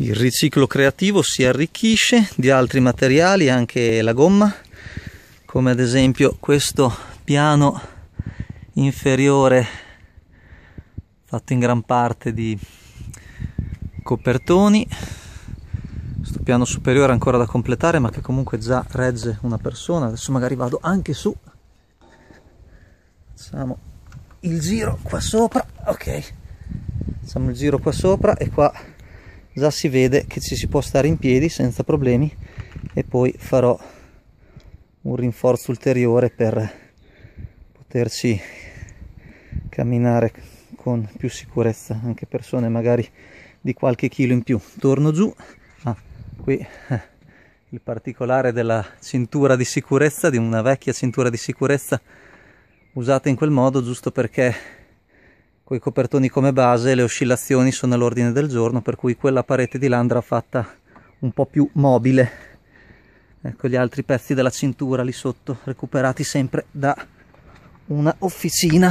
Il riciclo creativo si arricchisce di altri materiali, anche la gomma, come ad esempio questo piano inferiore fatto in gran parte di copertoni, questo piano superiore ancora da completare ma che comunque già regge una persona, adesso magari vado anche su, facciamo il giro qua sopra, ok, facciamo il giro qua sopra e qua già si vede che ci si può stare in piedi senza problemi e poi farò un rinforzo ulteriore per poterci camminare con più sicurezza anche persone magari di qualche chilo in più torno giù ah, qui eh, il particolare della cintura di sicurezza di una vecchia cintura di sicurezza usata in quel modo giusto perché con i copertoni come base le oscillazioni sono all'ordine del giorno per cui quella parete di là andrà fatta un po' più mobile ecco gli altri pezzi della cintura lì sotto recuperati sempre da una officina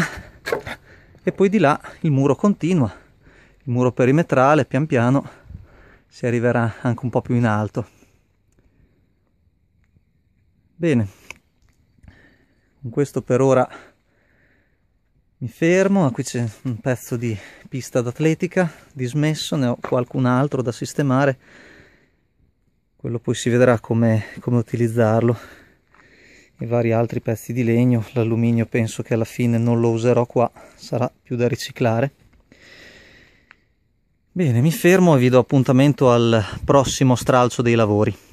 e poi di là il muro continua il muro perimetrale pian piano si arriverà anche un po' più in alto bene con questo per ora mi fermo, qui c'è un pezzo di pista d'atletica dismesso, ne ho qualcun altro da sistemare, quello poi si vedrà come, come utilizzarlo, i vari altri pezzi di legno, l'alluminio penso che alla fine non lo userò qua, sarà più da riciclare. Bene, mi fermo e vi do appuntamento al prossimo stralcio dei lavori.